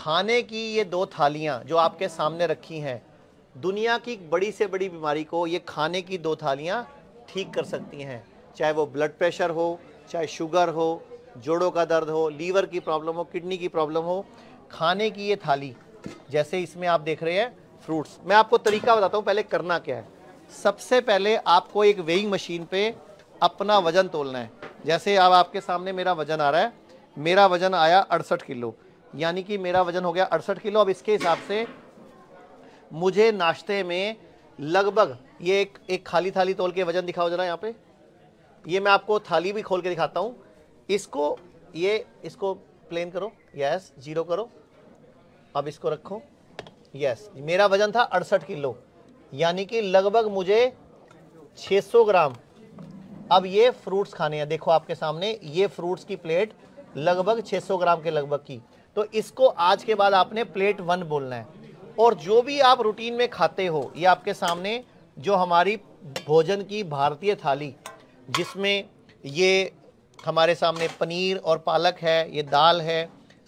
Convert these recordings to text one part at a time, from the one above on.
खाने की ये दो थालियाँ जो आपके सामने रखी हैं दुनिया की बड़ी से बड़ी बीमारी को ये खाने की दो थालियाँ ठीक कर सकती हैं चाहे वो ब्लड प्रेशर हो चाहे शुगर हो जोड़ों का दर्द हो लीवर की प्रॉब्लम हो किडनी की प्रॉब्लम हो खाने की ये थाली जैसे इसमें आप देख रहे हैं फ्रूट्स मैं आपको तरीका बताता हूँ पहले करना क्या है सबसे पहले आपको एक वेइंग मशीन पे अपना वज़न तोलना है जैसे अब आपके सामने मेरा वज़न आ रहा है मेरा वज़न आया अड़सठ किलो यानी कि मेरा वजन हो गया अड़सठ किलो अब इसके हिसाब से मुझे नाश्ते में लगभग ये एक एक खाली थाली तोल के वजन दिखाओ जरा यहाँ पे ये मैं आपको थाली भी खोल के दिखाता हूँ इसको ये इसको प्लेन करो यस जीरो करो अब इसको रखो यस मेरा वजन था अड़सठ किलो यानी कि लगभग मुझे 600 ग्राम अब ये फ्रूट्स खाने हैं देखो आपके सामने ये फ्रूट्स की प्लेट लगभग 600 ग्राम के लगभग की तो इसको आज के बाद आपने प्लेट वन बोलना है और जो भी आप रूटीन में खाते हो ये आपके सामने जो हमारी भोजन की भारतीय थाली जिसमें ये हमारे सामने पनीर और पालक है ये दाल है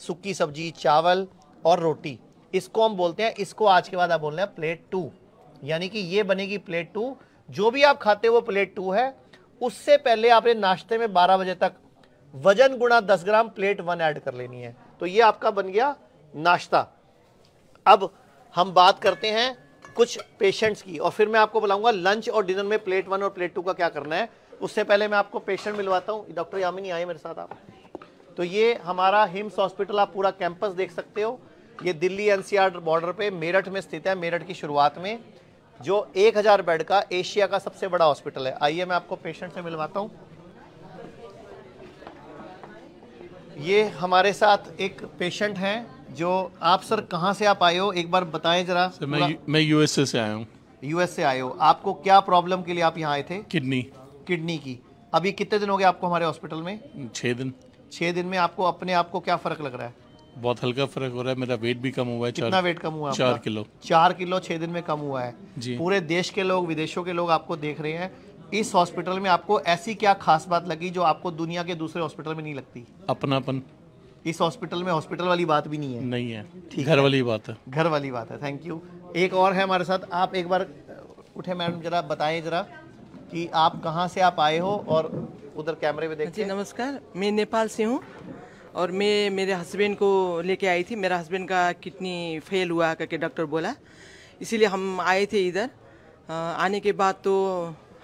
सूखी सब्जी चावल और रोटी इसको हम बोलते हैं इसको आज के बाद आप बोल रहे हैं प्लेट टू यानी कि ये बनेगी प्लेट टू जो भी आप खाते हो वो प्लेट टू है उससे पहले आपने नाश्ते में 12 बजे तक वजन गुणा 10 ग्राम प्लेट वन ऐड कर लेनी है तो ये आपका बन गया नाश्ता अब हम बात करते हैं कुछ पेशेंट्स की और फिर मैं आपको बुलाऊंगा लंच और डिनर में प्लेट वन और प्लेट टू का क्या करना है उससे पहले मैं आपको पेशेंट मिलवाता हूँ डॉक्टर यामिनी आए मेरे साथ आप तो ये हमारा हिम्स हॉस्पिटल आप पूरा कैंपस देख सकते हो ये दिल्ली एनसीआर बॉर्डर पे मेरठ में स्थित है मेरठ की शुरुआत में जो 1000 बेड का एशिया का सबसे बड़ा हॉस्पिटल है आइए मैं आपको पेशेंट से मिलवाता हूँ ये हमारे साथ एक पेशेंट हैं जो आप सर कहाँ से आप आए हो एक बार बताएं जरा सर मैं यू, मैं यूएसए से आया हूँ यूएस से आए हो आपको क्या प्रॉब्लम के लिए आप यहाँ आए थे किडनी किडनी की अभी कितने दिन हो गए आपको हमारे हॉस्पिटल में छः दिन छः दिन में आपको अपने आप को क्या फ़र्क लग रहा है बहुत हल्का फर्क हो रहा है मेरा वेट भी कम हुआ है कितना वेट कम हुआ है चार किलो चार किलो छह दिन में कम हुआ है जी पूरे देश के लोग विदेशों के लोग आपको देख रहे हैं इस हॉस्पिटल में आपको ऐसी क्या खास बात लगी जो आपको दुनिया के दूसरे हॉस्पिटल में नहीं लगती अपनापन इस हॉस्पिटल में हॉस्पिटल वाली बात भी नहीं है नहीं है ठीक घर वाली बात है घर वाली बात है थैंक यू एक और है हमारे साथ आप एक बार उठे मैडम जरा बताए जरा कि आप कहाँ से आप आए हो और उधर कैमरे में देखिए नमस्कार मैं नेपाल से हूँ और मैं मेरे हस्बैंड को लेके आई थी मेरा हस्बैंड का किडनी फेल हुआ करके डॉक्टर बोला इसीलिए हम आए थे इधर आने के बाद तो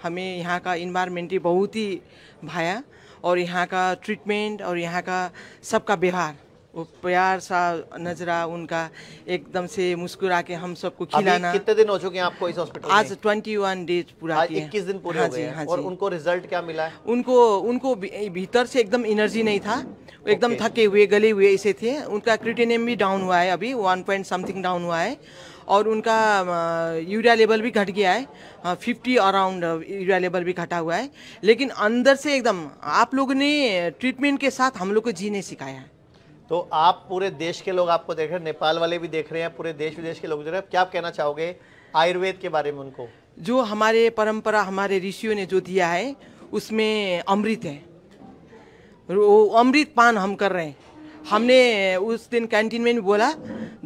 हमें यहाँ का इन्वायरमेंट ही बहुत ही भाया और यहाँ का ट्रीटमेंट और यहाँ का सबका व्यवहार वो प्यार सा नजरा उनका एकदम से मुस्कुरा के हम सबको खिलाना कितने दिन हो चुके हैं आपको इस हॉस्पिटल आज ट्वेंटी वन डेज पूरा हाँ, इक्कीस दिन पूरे हाँ हो हाँ और उनको रिजल्ट क्या मिला है उनको उनको भीतर से एकदम एनर्जी नहीं था एकदम थके हुए गले हुए ऐसे थे उनका क्रिटेनियम भी डाउन हुआ है अभी वन पॉइंट समथिंग डाउन हुआ है और उनका यूरिया लेवल भी घट गया है फिफ्टी अराउंड यूरिया लेवल भी घटा हुआ है लेकिन अंदर से एकदम आप लोग ने ट्रीटमेंट के साथ हम लोग को जीने सिखाया है तो आप पूरे देश के लोग आपको देख रहे हैं नेपाल वाले भी देख रहे हैं पूरे देश विदेश के लोग देख रहे हैं क्या आप कहना चाहोगे आयुर्वेद के बारे में उनको जो हमारे परंपरा हमारे ऋषियों ने जो दिया है उसमें अमृत है वो अमृत पान हम कर रहे हैं हमने उस दिन कैंटीन में बोला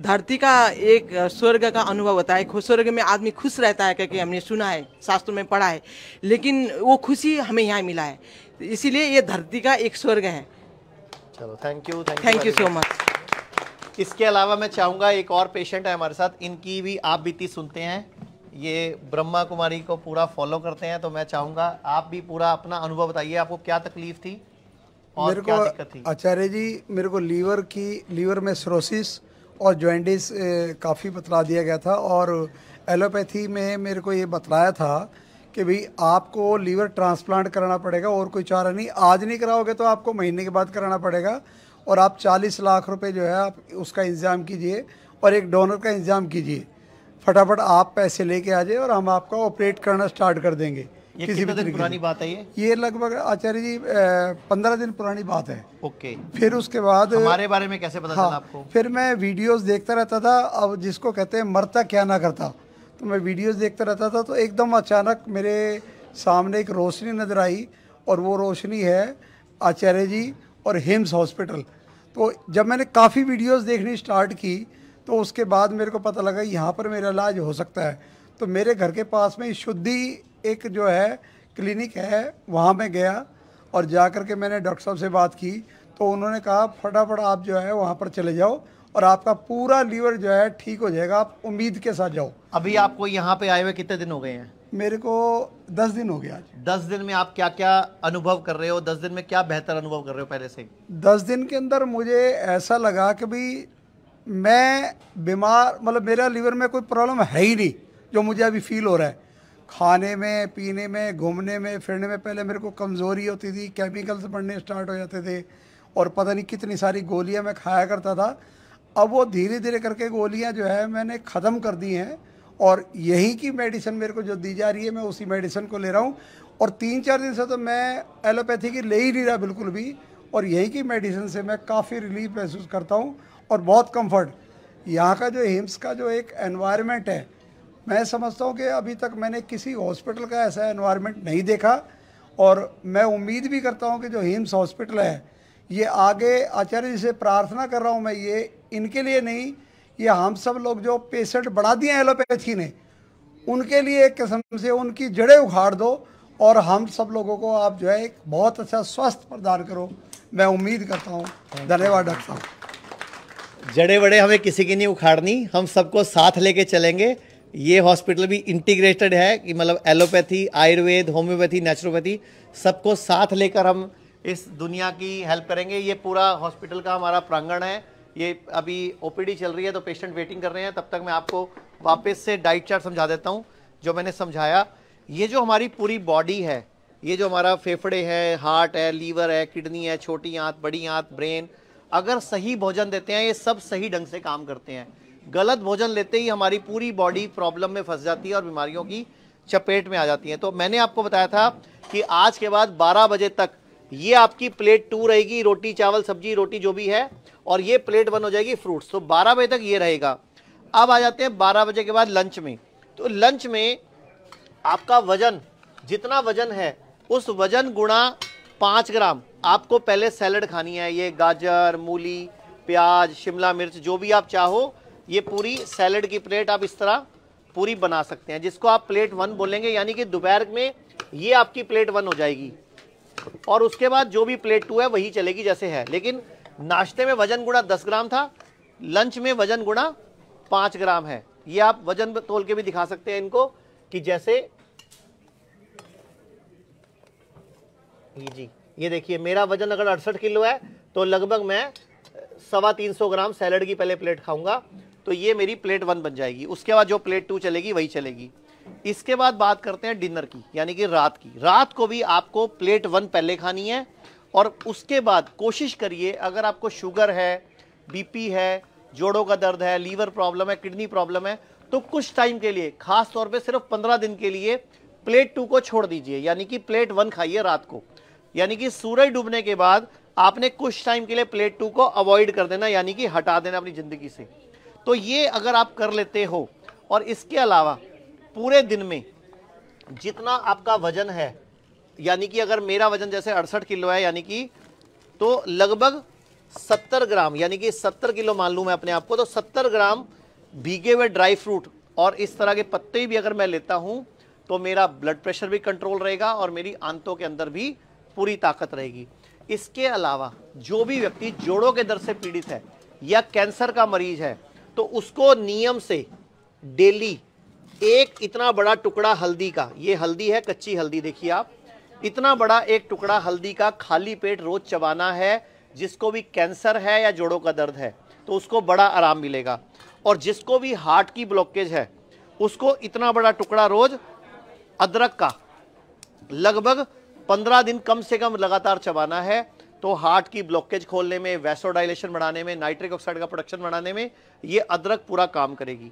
धरती का एक स्वर्ग का अनुभव होता है स्वर्ग में आदमी खुश रहता है क्योंकि हमने सुना है शास्त्रों में पढ़ा है लेकिन वो खुशी हमें यहाँ मिला है इसीलिए ये धरती का एक स्वर्ग है चलो thank you thank you so much इसके अलावा मैं चाहूँगा एक और पेशेंट है हमारे साथ इनकी भी आप बीती सुनते हैं ये ब्रह्मा कुमारी को पूरा फॉलो करते हैं तो मैं चाहूँगा आप भी पूरा अपना अनुभव बताइए आपको क्या तकलीफ थी मेरे को आचार्य जी मेरे को लीवर की लीवर में सरोसिस और ज्वाइंटिस काफ़ी बतला दिया गया था और एलोपैथी में मेरे को ये बतलाया था कि भाई आपको लीवर ट्रांसप्लांट कराना पड़ेगा और कोई चारा नहीं आज नहीं कराओगे तो आपको महीने के बाद कराना पड़ेगा और आप 40 लाख रुपए जो है आप उसका इंतज़ाम कीजिए और एक डोनर का इंतज़ाम कीजिए फटाफट आप पैसे लेके आ जाए और हम आपका ऑपरेट करना स्टार्ट कर देंगे ये किसी भी दिन पुरानी बात है ये ये लगभग आचार्य जी पंद्रह दिन पुरानी बात है ओके फिर उसके बाद हमारे बारे में कैसे पता हाँ, चला आपको फिर मैं वीडियोस देखता रहता था अब जिसको कहते हैं मरता क्या ना करता तो मैं वीडियोस देखता रहता था तो एकदम अचानक मेरे सामने एक रोशनी नज़र आई और वो रोशनी है आचार्य जी और हिम्स हॉस्पिटल तो जब मैंने काफ़ी वीडियोज़ देखनी स्टार्ट की तो उसके बाद मेरे को पता लगा यहाँ पर मेरा इलाज हो सकता है तो मेरे घर के पास में शुद्धि एक जो है क्लिनिक है वहाँ मैं गया और जा कर के मैंने डॉक्टर साहब से बात की तो उन्होंने कहा फटाफट आप जो है वहाँ पर चले जाओ और आपका पूरा लीवर जो है ठीक हो जाएगा आप उम्मीद के साथ जाओ अभी आपको यहाँ पे आए हुए कितने दिन हो गए हैं मेरे को दस दिन हो गया आज दस दिन में आप क्या क्या अनुभव कर रहे हो दस दिन में क्या बेहतर अनुभव कर रहे हो पहले से दस दिन के अंदर मुझे ऐसा लगा कि भाई मैं बीमार मतलब मेरा लीवर में कोई प्रॉब्लम है ही नहीं जो मुझे अभी फील हो रहा है खाने में पीने में घूमने में फिरने में पहले मेरे को कमज़ोरी होती थी केमिकल्स बढ़ने स्टार्ट हो जाते थे और पता नहीं कितनी सारी गोलियां मैं खाया करता था अब वो धीरे धीरे करके गोलियां जो है मैंने ख़त्म कर दी हैं और यही की मेडिसिन मेरे को जो दी जा रही है मैं उसी मेडिसिन को ले रहा हूँ और तीन चार दिन से तो मैं एलोपैथी की ले ही नहीं रहा बिल्कुल भी और यही की मेडिसिन से मैं काफ़ी रिलीफ महसूस करता हूँ और बहुत कम्फर्ट यहाँ का जो हिम्स का जो एक एनवायरमेंट है मैं समझता हूँ कि अभी तक मैंने किसी हॉस्पिटल का ऐसा इन्वायरमेंट नहीं देखा और मैं उम्मीद भी करता हूँ कि जो हिम्स हॉस्पिटल है ये आगे आचार्य जी से प्रार्थना कर रहा हूँ मैं ये इनके लिए नहीं ये हम सब लोग जो पेशेंट बढ़ा दिए हैं एलोपैथी ने उनके लिए एक किस्म से उनकी जड़ें उखाड़ दो और हम सब लोगों को आप जो है एक बहुत अच्छा स्वास्थ्य प्रदान करो मैं उम्मीद करता हूँ धन्यवाद डॉक्टर साहब जड़े बड़े हमें किसी की नहीं उखाड़नी हम सबको साथ लेके चलेंगे ये हॉस्पिटल भी इंटीग्रेटेड है कि मतलब एलोपैथी आयुर्वेद होम्योपैथी नेचुरोपैथी सबको साथ लेकर हम इस दुनिया की हेल्प करेंगे ये पूरा हॉस्पिटल का हमारा प्रांगण है ये अभी ओपीडी चल रही है तो पेशेंट वेटिंग कर रहे हैं तब तक मैं आपको वापस से डाइट चार्ट समझा देता हूँ जो मैंने समझाया ये जो हमारी पूरी बॉडी है ये जो हमारा फेफड़े है हार्ट है लीवर है किडनी है छोटी आँत बड़ी आँत ब्रेन अगर सही भोजन देते हैं ये सब सही ढंग से काम करते हैं गलत भोजन लेते ही हमारी पूरी बॉडी प्रॉब्लम में फंस जाती है और बीमारियों की चपेट में आ जाती है तो मैंने आपको बताया था कि आज के बाद 12 बजे तक ये आपकी प्लेट टू रहेगी रोटी चावल सब्जी रोटी जो भी है और ये प्लेट वन हो जाएगी फ्रूट्स तो 12 बजे तक ये रहेगा अब आ जाते हैं बारह बजे के बाद लंच में तो लंच में आपका वजन जितना वजन है उस वजन गुणा पाँच ग्राम आपको पहले सैलड खानी है ये गाजर मूली प्याज शिमला मिर्च जो भी आप चाहो ये पूरी सैलड की प्लेट आप इस तरह पूरी बना सकते हैं जिसको आप प्लेट वन बोलेंगे यानी कि दोपहर में ये आपकी प्लेट वन हो जाएगी और उसके बाद जो भी प्लेट टू है वही चलेगी जैसे है लेकिन नाश्ते में वजन गुणा दस ग्राम था लंच में वजन गुणा पाँच ग्राम है ये आप वजन तोल के भी दिखा सकते हैं इनको कि जैसे जी ये देखिए मेरा वजन अगर अड़सठ किलो है तो लगभग मैं सवा तीन सौ ग्राम सैलड की पहले प्लेट खाऊंगा तो ये मेरी प्लेट वन बन जाएगी उसके बाद जो प्लेट टू चलेगी वही चलेगी इसके बाद बात करते हैं डिनर की यानी कि रात की रात को भी आपको प्लेट वन पहले खानी है और उसके बाद कोशिश करिए अगर आपको शुगर है बीपी है जोड़ों का दर्द है लीवर प्रॉब्लम है किडनी प्रॉब्लम है तो कुछ टाइम के लिए खास तौर पे सिर्फ पंद्रह दिन के लिए प्लेट टू को छोड़ दीजिए यानी कि प्लेट वन खाइए रात को यानी कि सूरज डूबने के बाद आपने कुछ टाइम के लिए प्लेट टू को अवॉइड कर देना यानी कि हटा देना अपनी ज़िंदगी से तो ये अगर आप कर लेते हो और इसके अलावा पूरे दिन में जितना आपका वजन है यानी कि अगर मेरा वजन जैसे अड़सठ किलो है यानी कि तो लगभग सत्तर ग्राम यानी कि सत्तर किलो मान लूँ मैं अपने आप को तो सत्तर ग्राम भीगे हुए ड्राई फ्रूट और इस तरह के पत्ते भी अगर मैं लेता हूँ तो मेरा ब्लड प्रेशर भी कंट्रोल रहेगा और मेरी आंतों के अंदर भी पूरी ताकत रहेगी इसके अलावा जो भी व्यक्ति जोड़ों के दर्द से पीड़ित है या कैंसर का मरीज है तो उसको नियम से डेली एक इतना बड़ा टुकड़ा हल्दी का ये हल्दी है कच्ची हल्दी देखिए आप इतना बड़ा एक टुकड़ा हल्दी का खाली पेट रोज चबाना है जिसको भी कैंसर है या जोड़ों का दर्द है तो उसको बड़ा आराम मिलेगा और जिसको भी हार्ट की ब्लॉकेज है उसको इतना बड़ा टुकड़ा रोज अदरक का लगभग पंद्रह दिन कम से कम लगातार चबाना है तो हार्ट की ब्लॉकेज खोलने में वैसोडाइलेशन बढ़ाने में नाइट्रिक ऑक्साइड का प्रोडक्शन बढ़ाने में ये अदरक पूरा काम करेगी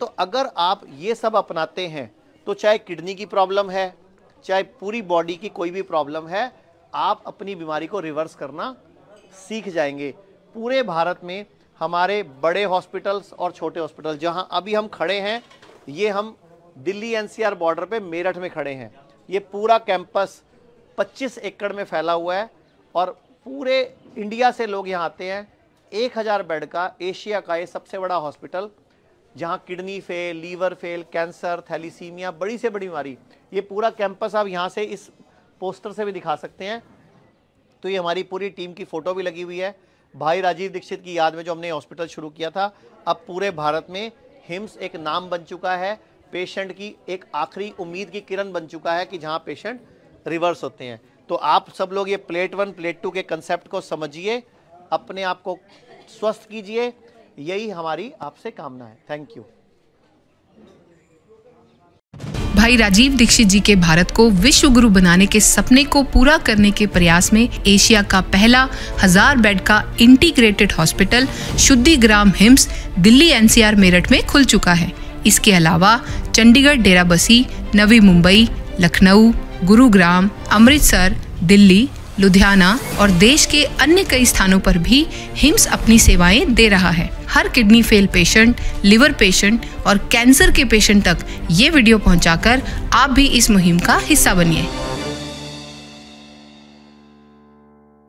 तो अगर आप ये सब अपनाते हैं तो चाहे किडनी की प्रॉब्लम है चाहे पूरी बॉडी की कोई भी प्रॉब्लम है आप अपनी बीमारी को रिवर्स करना सीख जाएंगे पूरे भारत में हमारे बड़े हॉस्पिटल्स और छोटे हॉस्पिटल जहां अभी हम खड़े हैं ये हम दिल्ली एनसीआर बॉर्डर पे मेरठ में खड़े हैं ये पूरा कैंपस 25 एकड़ में फैला हुआ है और पूरे इंडिया से लोग यहाँ आते हैं एक हज़ार बेड का एशिया का ये सबसे बड़ा हॉस्पिटल जहाँ kidney fail liver fail cancer thalassaemia बड़ी से बड़ी बीमारी ये पूरा कैंपस आप यहाँ से इस पोस्टर से भी दिखा सकते हैं तो ये हमारी पूरी टीम की फ़ोटो भी लगी हुई है भाई राजीव दीक्षित की याद में जो हमने हॉस्पिटल शुरू किया था अब पूरे भारत में हिम्स एक नाम बन चुका है पेशेंट की एक आखिरी उम्मीद की किरण बन चुका है कि जहाँ पेशेंट रिवर्स होते हैं तो आप सब लोग ये प्लेट वन प्लेट टू के कंसेप्ट को समझिए अपने आप को स्वस्थ कीजिए यही हमारी आपसे कामना है थैंक यू भाई राजीव दीक्षित जी के भारत को विश्व गुरु बनाने के सपने को पूरा करने के प्रयास में एशिया का पहला हजार बेड का integrated hospital Shuddhi Gram HIIMS Delhi NCR Meerut में खुल चुका है इसके अलावा चंडीगढ़ डेराबसी नवी मुंबई लखनऊ गुरुग्राम अमृतसर दिल्ली लुधियाना और देश के अन्य कई स्थानों पर भी हिम्स अपनी सेवाएं दे रहा है हर kidney fail patient liver patient और कैंसर के पेशेंट तक ये वीडियो पहुंचाकर आप भी इस मुहिम का हिस्सा बनिए